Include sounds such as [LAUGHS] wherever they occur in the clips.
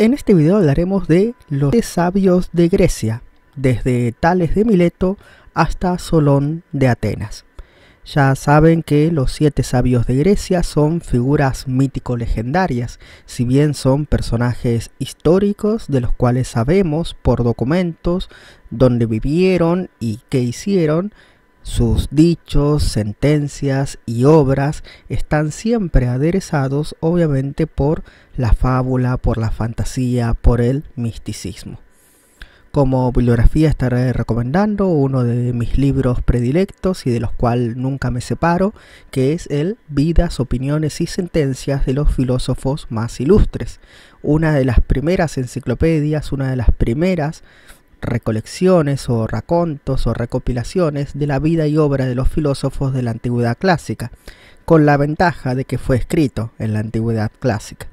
En este video hablaremos de los sabios de Grecia, desde Tales de Mileto hasta Solón de Atenas. Ya saben que los siete sabios de Grecia son figuras mítico-legendarias, si bien son personajes históricos de los cuales sabemos por documentos dónde vivieron y qué hicieron, sus dichos, sentencias y obras están siempre aderezados obviamente por la fábula, por la fantasía, por el misticismo. Como bibliografía estaré recomendando uno de mis libros predilectos y de los cuales nunca me separo, que es el Vidas, Opiniones y Sentencias de los Filósofos más Ilustres, una de las primeras enciclopedias, una de las primeras recolecciones o racontos o recopilaciones de la vida y obra de los filósofos de la antigüedad clásica, con la ventaja de que fue escrito en la antigüedad clásica.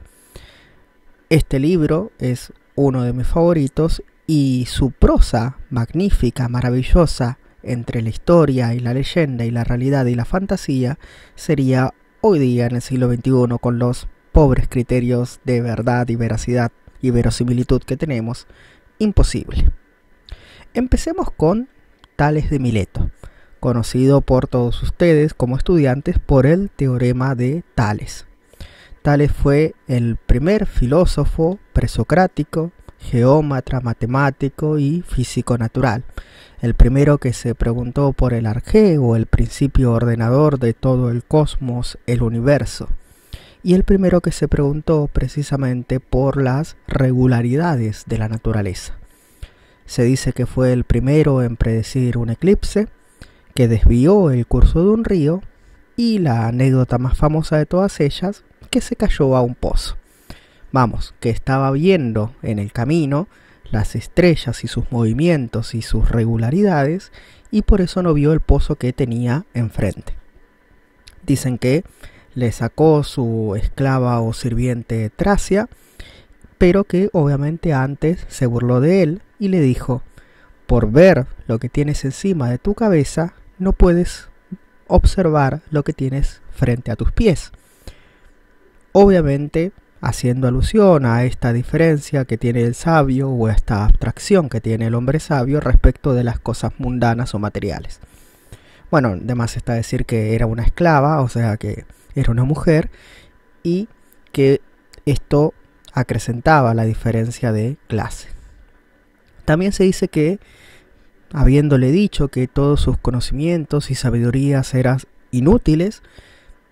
Este libro es uno de mis favoritos y su prosa magnífica, maravillosa, entre la historia y la leyenda y la realidad y la fantasía, sería hoy día en el siglo XXI con los pobres criterios de verdad y veracidad y verosimilitud que tenemos, imposible. Empecemos con Tales de Mileto, conocido por todos ustedes como estudiantes por el teorema de Tales. Tales fue el primer filósofo presocrático, geómatra, matemático y físico natural, el primero que se preguntó por el argeo, el principio ordenador de todo el cosmos, el universo, y el primero que se preguntó precisamente por las regularidades de la naturaleza. Se dice que fue el primero en predecir un eclipse, que desvió el curso de un río y la anécdota más famosa de todas ellas, que se cayó a un pozo. Vamos, que estaba viendo en el camino las estrellas y sus movimientos y sus regularidades y por eso no vio el pozo que tenía enfrente. Dicen que le sacó su esclava o sirviente Tracia pero que obviamente antes se burló de él y le dijo, por ver lo que tienes encima de tu cabeza, no puedes observar lo que tienes frente a tus pies. Obviamente, haciendo alusión a esta diferencia que tiene el sabio o esta abstracción que tiene el hombre sabio respecto de las cosas mundanas o materiales. Bueno, además está decir que era una esclava, o sea que era una mujer, y que esto acrecentaba la diferencia de clase. También se dice que, habiéndole dicho que todos sus conocimientos y sabidurías eran inútiles,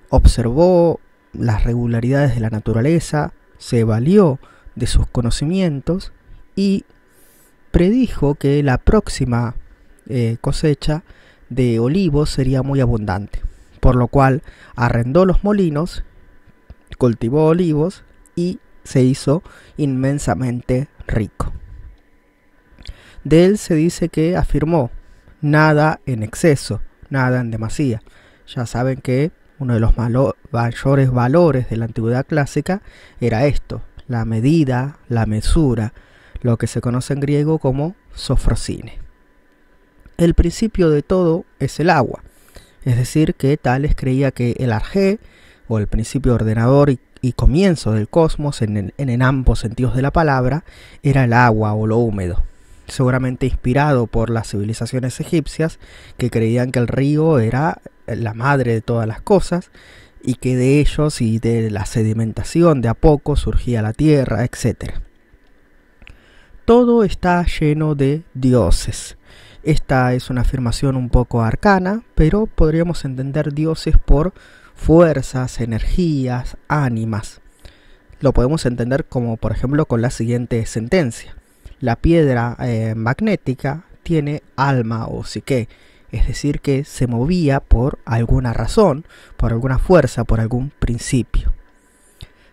observó las regularidades de la naturaleza, se valió de sus conocimientos y predijo que la próxima eh, cosecha de olivos sería muy abundante, por lo cual arrendó los molinos, cultivó olivos y se hizo inmensamente rico. De él se dice que afirmó nada en exceso, nada en demasía. Ya saben que uno de los mayores valores de la antigüedad clásica era esto, la medida, la mesura, lo que se conoce en griego como sofrocine. El principio de todo es el agua, es decir, que Tales creía que el arjé, o el principio ordenador y y comienzo del cosmos, en, ambos sentidos de la palabra, era el agua o lo húmedo, seguramente inspirado por las civilizaciones egipcias que creían que el río era la madre de todas las cosas y que de ellos y de la sedimentación de a poco surgía la tierra, etc. Todo está lleno de dioses. Esta es una afirmación un poco arcana, pero podríamos entender dioses por fuerzas, energías, ánimas. Lo podemos entender como por ejemplo con la siguiente sentencia. La piedra eh, magnética tiene alma o psique, es decir, que se movía por alguna razón, por alguna fuerza, por algún principio.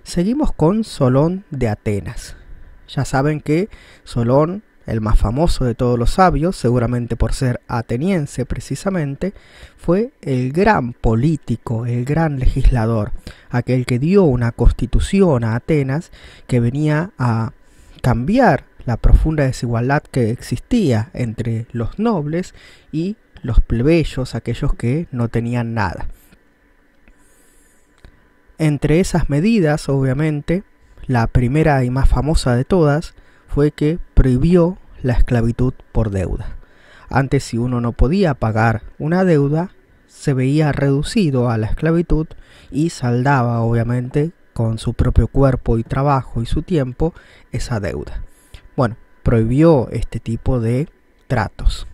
Seguimos con Solón de Atenas. Ya saben que Solón el más famoso de todos los sabios, seguramente por ser ateniense precisamente, fue el gran político, el gran legislador, aquel que dio una constitución a Atenas que venía a cambiar la profunda desigualdad que existía entre los nobles y los plebeyos, aquellos que no tenían nada. Entre esas medidas, obviamente, la primera y más famosa de todas fue que prohibió la esclavitud por deuda. Antes si uno no podía pagar una deuda, se veía reducido a la esclavitud y saldaba obviamente con su propio cuerpo y trabajo y su tiempo esa deuda. Bueno, prohibió este tipo de tratos.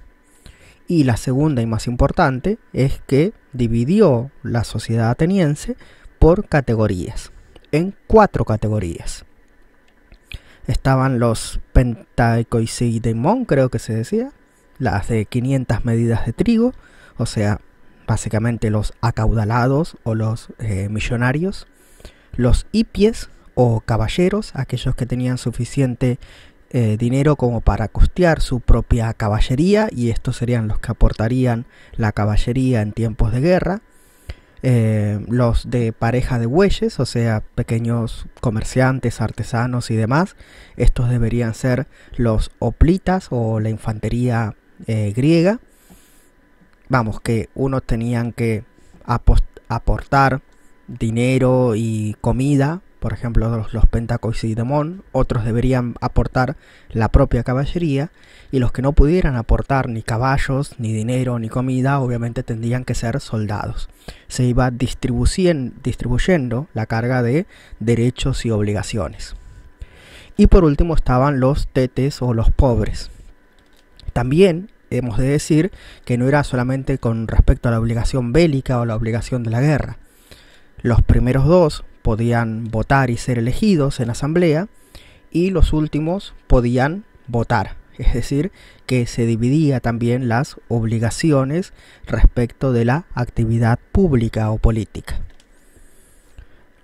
Y la segunda y más importante es que dividió la sociedad ateniense por categorías, en cuatro categorías estaban los Mon, creo que se decía, las de 500 medidas de trigo, o sea, básicamente los acaudalados o los eh, millonarios, los hipies o caballeros, aquellos que tenían suficiente eh, dinero como para costear su propia caballería, y estos serían los que aportarían la caballería en tiempos de guerra, eh, los de pareja de bueyes, o sea, pequeños comerciantes, artesanos y demás. Estos deberían ser los oplitas o la infantería eh, griega. Vamos, que unos tenían que aportar dinero y comida por ejemplo los, los pentacos y demón, otros deberían aportar la propia caballería y los que no pudieran aportar ni caballos, ni dinero, ni comida, obviamente tendrían que ser soldados. Se iba distribuyendo la carga de derechos y obligaciones. Y por último estaban los tetes o los pobres. También hemos de decir que no era solamente con respecto a la obligación bélica o la obligación de la guerra. Los primeros dos, podían votar y ser elegidos en la asamblea y los últimos podían votar. Es decir, que se dividía también las obligaciones respecto de la actividad pública o política.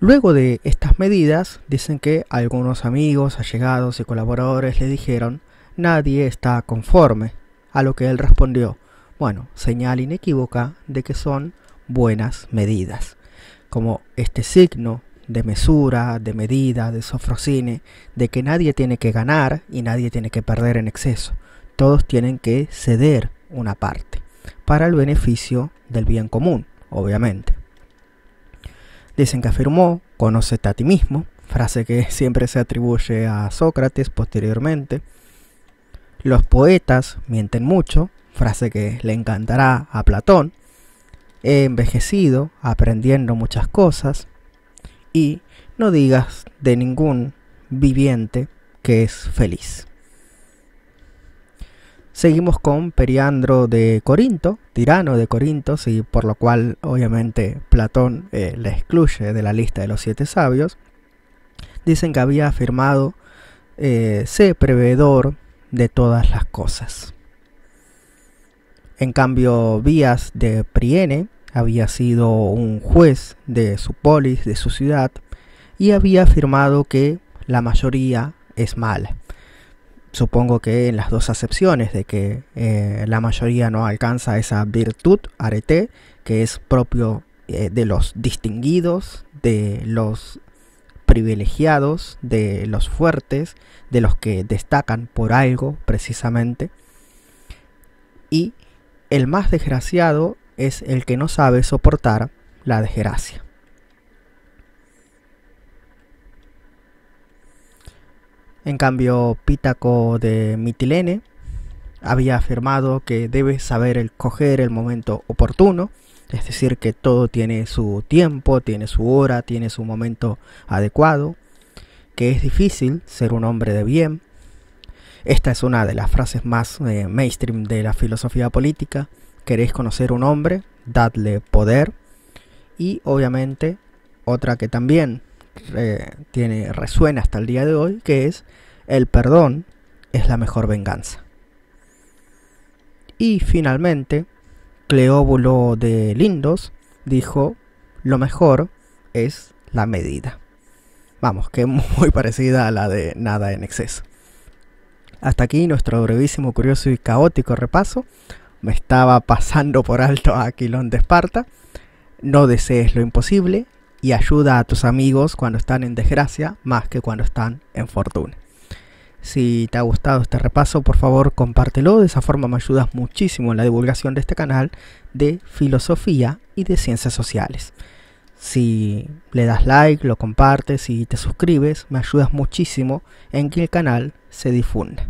Luego de estas medidas, dicen que algunos amigos, allegados y colaboradores le dijeron, nadie está conforme, a lo que él respondió, bueno, señal inequívoca de que son buenas medidas. Como este signo de mesura, de medida, de sofrocine, de que nadie tiene que ganar y nadie tiene que perder en exceso. Todos tienen que ceder una parte para el beneficio del bien común, obviamente. Dicen que afirmó, conocete a ti mismo, frase que [LAUGHS] siempre se atribuye a Sócrates posteriormente. Los poetas mienten mucho, frase que le encantará a Platón. He envejecido, aprendiendo muchas cosas, y no digas de ningún viviente que es feliz. Seguimos con Periandro de Corinto, tirano de Corinto, y por lo cual obviamente Platón eh, le excluye de la lista de los siete sabios. Dicen que había afirmado eh, ser prevedor de todas las cosas. En cambio, Vías de Priene había sido un juez de su polis, de su ciudad, y había afirmado que la mayoría es mala. Supongo que en las dos acepciones de que eh, la mayoría no alcanza esa virtud, arete, que es propio eh, de los distinguidos, de los privilegiados, de los fuertes, de los que destacan por algo precisamente. Y el más desgraciado es el que no sabe soportar la desgracia. En cambio, Pítaco de Mitilene había afirmado que debe saber el coger el momento oportuno, es decir, que todo tiene su tiempo, tiene su hora, tiene su momento adecuado, que es difícil ser un hombre de bien. Esta es una de las frases más eh, mainstream de la filosofía política queréis conocer un hombre, dadle poder. Y obviamente otra que también tiene, resuena hasta el día de hoy, que es el perdón es la mejor venganza. Y finalmente, Cleóbulo de Lindos dijo, lo mejor es la medida. Vamos, que [LAUGHS] muy parecida a la de nada en exceso. Hasta aquí nuestro brevísimo, curioso y caótico repaso me estaba pasando por alto Aquilón de Esparta. No desees lo imposible y ayuda a tus amigos cuando están en desgracia más que cuando están en fortuna. Si te ha gustado este repaso, por favor compártelo. De esa forma me ayudas muchísimo en la divulgación de este canal de filosofía y de ciencias sociales. Si le das like, lo compartes y te suscribes, me ayudas muchísimo en que el canal se difunda.